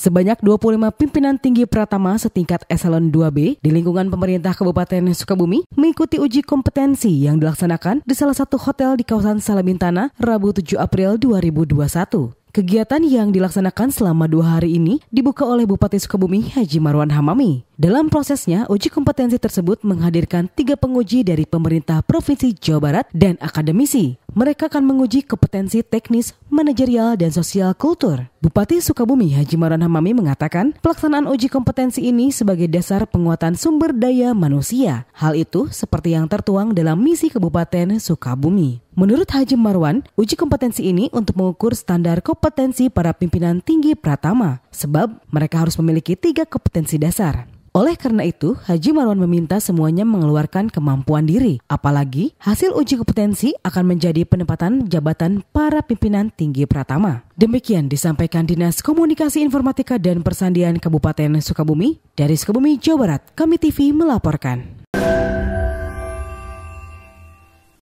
Sebanyak 25 pimpinan tinggi Pratama setingkat eselon 2B di lingkungan pemerintah Kabupaten Sukabumi mengikuti uji kompetensi yang dilaksanakan di salah satu hotel di kawasan Salamintana Rabu 7 April 2021. Kegiatan yang dilaksanakan selama dua hari ini dibuka oleh Bupati Sukabumi Haji Marwan Hamami. Dalam prosesnya, uji kompetensi tersebut menghadirkan tiga penguji dari pemerintah Provinsi Jawa Barat dan akademisi mereka akan menguji kompetensi teknis, manajerial, dan sosial kultur. Bupati Sukabumi Haji Maran Hamami mengatakan pelaksanaan uji kompetensi ini sebagai dasar penguatan sumber daya manusia. Hal itu seperti yang tertuang dalam misi Kabupaten Sukabumi. Menurut Haji Marwan, uji kompetensi ini untuk mengukur standar kompetensi para pimpinan tinggi Pratama, sebab mereka harus memiliki tiga kompetensi dasar, oleh karena itu, Haji Marwan meminta semuanya mengeluarkan kemampuan diri. Apalagi, hasil uji kompetensi akan menjadi penempatan jabatan para pimpinan tinggi Pratama. Demikian disampaikan Dinas Komunikasi Informatika dan Persandian Kabupaten Sukabumi dari Sukabumi, Jawa Barat. Kami TV melaporkan.